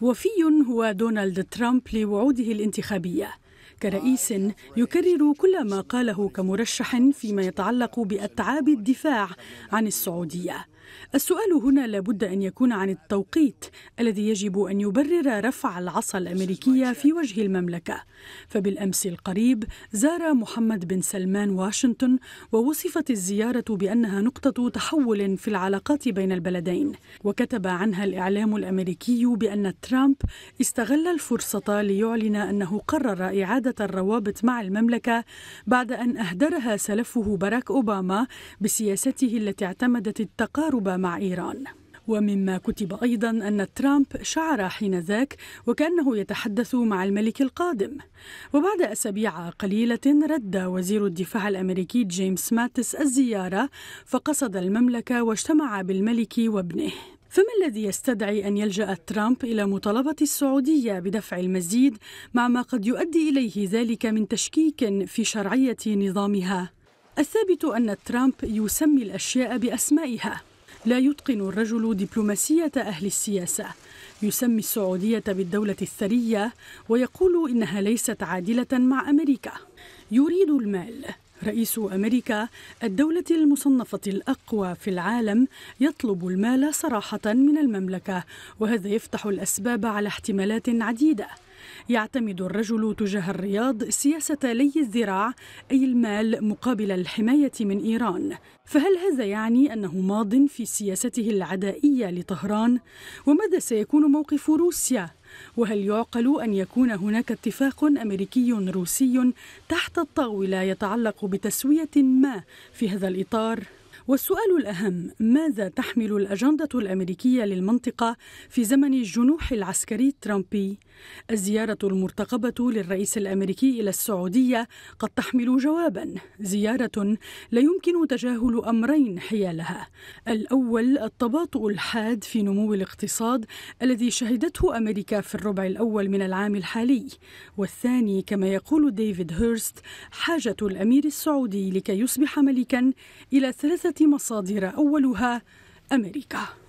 وفي هو دونالد ترامب لوعوده الانتخابيه كرئيس يكرر كل ما قاله كمرشح فيما يتعلق باتعاب الدفاع عن السعوديه السؤال هنا لابد أن يكون عن التوقيت الذي يجب أن يبرر رفع العصا الأمريكية في وجه المملكة فبالأمس القريب زار محمد بن سلمان واشنطن ووصفت الزيارة بأنها نقطة تحول في العلاقات بين البلدين وكتب عنها الإعلام الأمريكي بأن ترامب استغل الفرصة ليعلن أنه قرر إعادة الروابط مع المملكة بعد أن أهدرها سلفه باراك أوباما بسياسته التي اعتمدت التقارب الحروب مع إيران ومما كتب أيضا أن ترامب شعر حينذاك وكأنه يتحدث مع الملك القادم وبعد أسابيع قليلة رد وزير الدفاع الأمريكي جيمس ماتس الزيارة فقصد المملكة واجتمع بالملك وابنه فما الذي يستدعي أن يلجأ ترامب إلى مطالبة السعودية بدفع المزيد مع ما قد يؤدي إليه ذلك من تشكيك في شرعية نظامها؟ الثابت أن ترامب يسمي الأشياء بأسمائها لا يتقن الرجل دبلوماسية أهل السياسة يسمي السعودية بالدولة الثرية ويقول إنها ليست عادلة مع أمريكا يريد المال رئيس امريكا الدوله المصنفه الاقوى في العالم يطلب المال صراحه من المملكه وهذا يفتح الاسباب على احتمالات عديده يعتمد الرجل تجاه الرياض سياسة لي الذراع أي المال مقابل الحماية من إيران فهل هذا يعني أنه ماض في سياسته العدائية لطهران؟ وماذا سيكون موقف روسيا وهل يعقل ان يكون هناك اتفاق امريكي روسي تحت الطاوله يتعلق بتسويه ما في هذا الاطار والسؤال الأهم ماذا تحمل الأجندة الأمريكية للمنطقة في زمن الجنوح العسكري الترامبي؟ الزيارة المرتقبة للرئيس الأمريكي إلى السعودية قد تحمل جوابا زيارة لا يمكن تجاهل أمرين حيالها الأول التباطؤ الحاد في نمو الاقتصاد الذي شهدته أمريكا في الربع الأول من العام الحالي والثاني كما يقول ديفيد هيرست حاجة الأمير السعودي لكي يصبح ملكا إلى ثلاثة مصادر أولها أمريكا